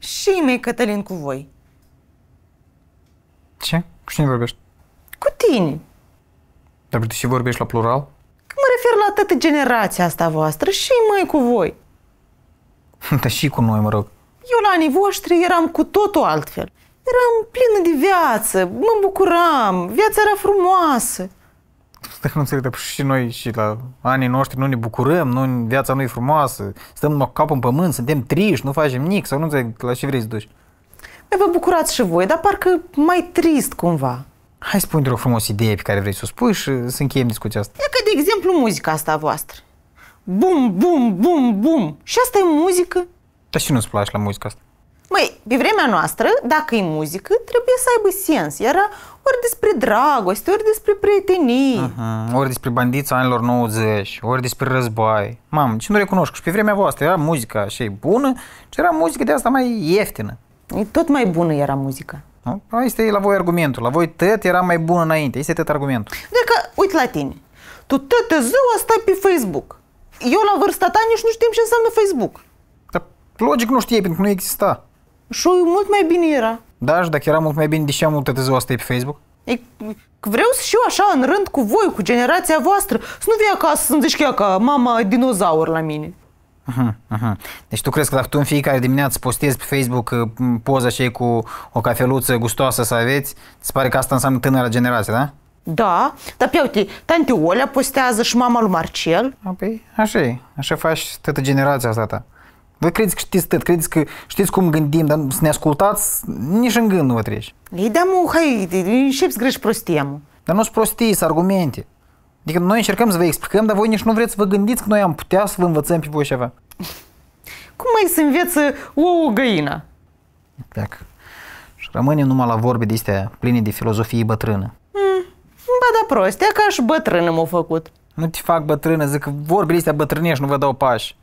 și mei Cătălin cu voi. Ce? Cu cine vorbești? Cu tine. Dar de ce vorbești la plural? Că mă refer la toată generația asta voastră și mai cu voi. Dar și cu noi, mă rog. Eu la anii voștri eram cu totul altfel. Eram plină de viață, mă bucuram, viața era frumoasă stăm nu înțeleg, dar și noi și la anii noștri nu ne bucurăm, nu, viața nu e frumoasă, stăm la cap în pământ, suntem triști, nu facem nici, sau nu înțeleg la ce vrei să duci. Mai vă bucurați și voi, dar parcă mai trist cumva. Hai spune-te frumos idee pe care vrei să o spui și să încheiem discuția asta. E ca de exemplu muzica asta a voastră. Bum, bum, bum, bum. Și asta e muzică? Dar și nu-ți place la muzica asta? Măi, pe vremea noastră, dacă e muzică, trebuie să aibă sens. Era ori despre dragoste, ori despre prietenii. Uh-huh. Ori despre bandița anilor 90, ori despre război. Mamă, ce nu recunoști? Și pe vremea voastră era muzica și bună ce era muzică de asta mai ieftină. E tot mai bună era muzica. Nu? este la voi argumentul. La voi tot era mai bună înainte. Este tot argumentul. De că, uite la tine. Tu tot ziua stai pe Facebook. Eu la vârsta ta nici nu știm ce înseamnă Facebook. Dar logic nu știe, pentru că nu exista și mult mai bine era. Da, și dacă era mult mai bine, de ce am multă ziua asta e pe Facebook? E, vreau să știu așa în rând cu voi, cu generația voastră, să nu vii acasă să-mi zici că ca mama dinozaur la mine. Uh-huh, uh-huh. Deci tu crezi că dacă tu în fiecare dimineață postezi pe Facebook uh, poza cei cu o cafeluță gustoasă să aveți, îți pare că asta înseamnă tânăra generație, da? Da, dar pe uite, tante Olea postează și mama lui Marcel. Păi, așa e, așa faci toată generația asta ta. Voi credeți că știți tot, credeți că știți cum gândim, dar să ne ascultați, nici în gând nu vă trece. Ei, da, mă, hai, începi să greși prostie, Dar nu sunt prostii, sunt argumente. Adică noi încercăm să vă explicăm, dar voi nici nu vreți să vă gândiți că noi am putea să vă învățăm pe voi ceva. Cum mai să înveță o găină? Dacă. Și Rămâne numai la vorbe de astea pline de filozofie bătrână. Mm, ba da prostia, ca și bătrână m-au făcut. Nu te fac bătrână, zic că vorbele astea bătrânești nu vă dau pași.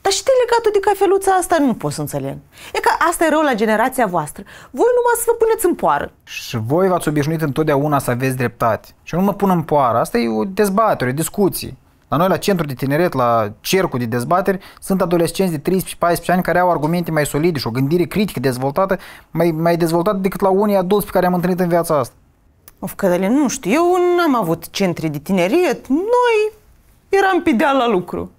Dar și legatul de cafeluța asta nu pot să înțeleg. E că asta e rău la generația voastră. Voi numai să vă puneți în poară. Și voi v-ați obișnuit întotdeauna să aveți dreptate. Și eu nu mă pun în poară. Asta e o dezbatere, o discuție. La noi, la centru de tineret, la cercul de dezbateri, sunt adolescenți de 13-14 ani care au argumente mai solide și o gândire critică dezvoltată, mai, mai dezvoltată decât la unii adulți pe care am întâlnit în viața asta. Of, Cătălin, nu știu, eu n-am avut centri de tineret, noi eram pe deal la lucru.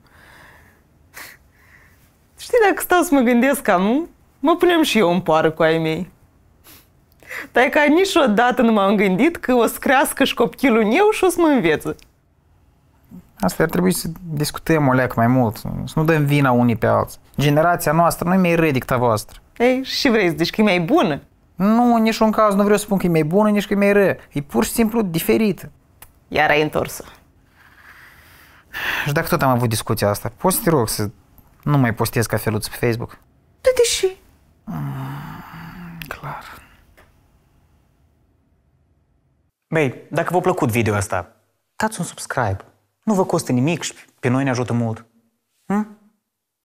Știi, dacă stau să mă gândesc cam, mm, mă punem și eu în poară cu ai mei. Dar ca niciodată nu m-am gândit că o să crească și copilul meu și o să mă învețe. Asta ar trebui să discutăm o leac mai mult, să nu dăm vina unii pe alții. Generația noastră nu e mai redicta voastră. Ei, și vrei să zici că e mai bună? Nu, nici un caz nu vreau să spun că e mai bună, nici că e mai rea. E pur și simplu diferită. Iar ai întors -o. Și dacă tot am avut discuția asta, poți să te rog să nu mai postez ca feluț pe Facebook. Da, de deși. Mm, clar. Băi, dacă v-a plăcut video asta, dați un subscribe. Nu vă costă nimic și pe noi ne ajută mult.